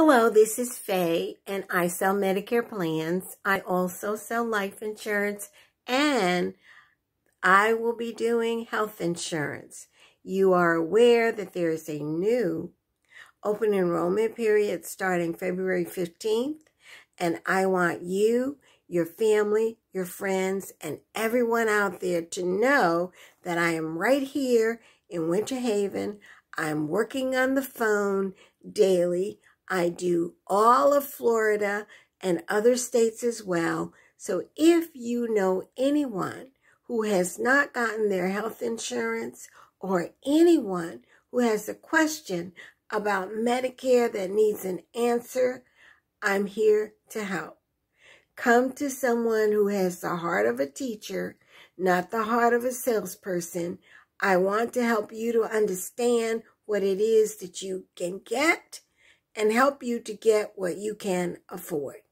Hello, this is Faye, and I sell Medicare plans. I also sell life insurance, and I will be doing health insurance. You are aware that there is a new open enrollment period starting February 15th, and I want you, your family, your friends, and everyone out there to know that I am right here in Winter Haven. I'm working on the phone daily I do all of Florida and other states as well. So if you know anyone who has not gotten their health insurance or anyone who has a question about Medicare that needs an answer, I'm here to help. Come to someone who has the heart of a teacher, not the heart of a salesperson. I want to help you to understand what it is that you can get and help you to get what you can afford.